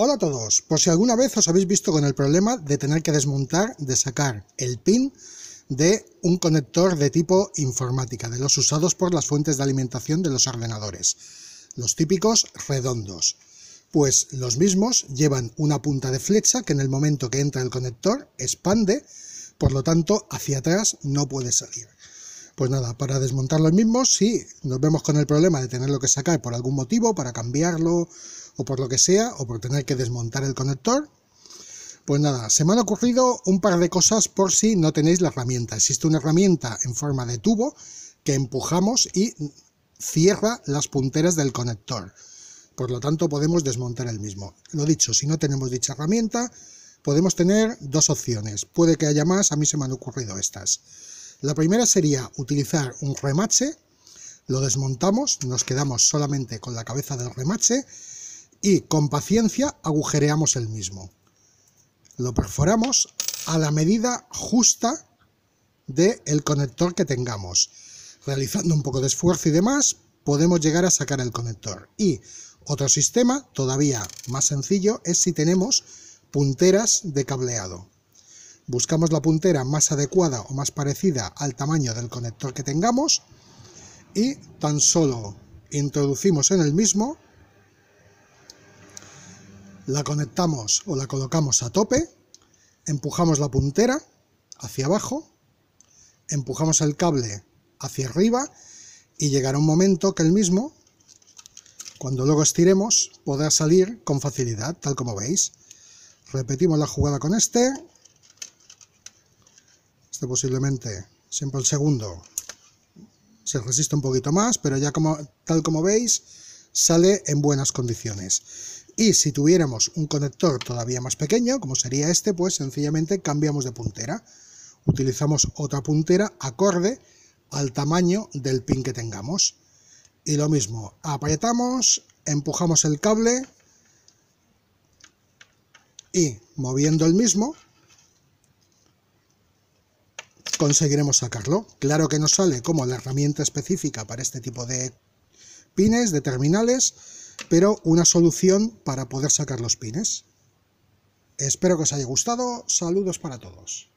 Hola a todos, por si alguna vez os habéis visto con el problema de tener que desmontar, de sacar el pin de un conector de tipo informática, de los usados por las fuentes de alimentación de los ordenadores, los típicos redondos. Pues los mismos llevan una punta de flecha que en el momento que entra el conector expande, por lo tanto hacia atrás no puede salir. Pues nada, para desmontar los mismos, si sí, nos vemos con el problema de tenerlo que sacar por algún motivo, para cambiarlo o por lo que sea, o por tener que desmontar el conector. Pues nada, se me han ocurrido un par de cosas por si no tenéis la herramienta. Existe una herramienta en forma de tubo que empujamos y cierra las punteras del conector. Por lo tanto, podemos desmontar el mismo. Lo dicho, si no tenemos dicha herramienta, podemos tener dos opciones. Puede que haya más, a mí se me han ocurrido estas. La primera sería utilizar un remache, lo desmontamos, nos quedamos solamente con la cabeza del remache y con paciencia agujereamos el mismo. Lo perforamos a la medida justa del el conector que tengamos. Realizando un poco de esfuerzo y demás, podemos llegar a sacar el conector. Y otro sistema, todavía más sencillo, es si tenemos punteras de cableado. Buscamos la puntera más adecuada o más parecida al tamaño del conector que tengamos y tan solo introducimos en el mismo la conectamos o la colocamos a tope, empujamos la puntera hacia abajo, empujamos el cable hacia arriba y llegará un momento que el mismo, cuando luego estiremos, podrá salir con facilidad, tal como veis. Repetimos la jugada con este. Este posiblemente, siempre el segundo, se resiste un poquito más, pero ya como, tal como veis, sale en buenas condiciones. Y si tuviéramos un conector todavía más pequeño, como sería este, pues sencillamente cambiamos de puntera. Utilizamos otra puntera acorde al tamaño del pin que tengamos. Y lo mismo, apretamos, empujamos el cable y moviendo el mismo conseguiremos sacarlo. Claro que nos sale como la herramienta específica para este tipo de pines, de terminales, pero una solución para poder sacar los pines. Espero que os haya gustado, saludos para todos.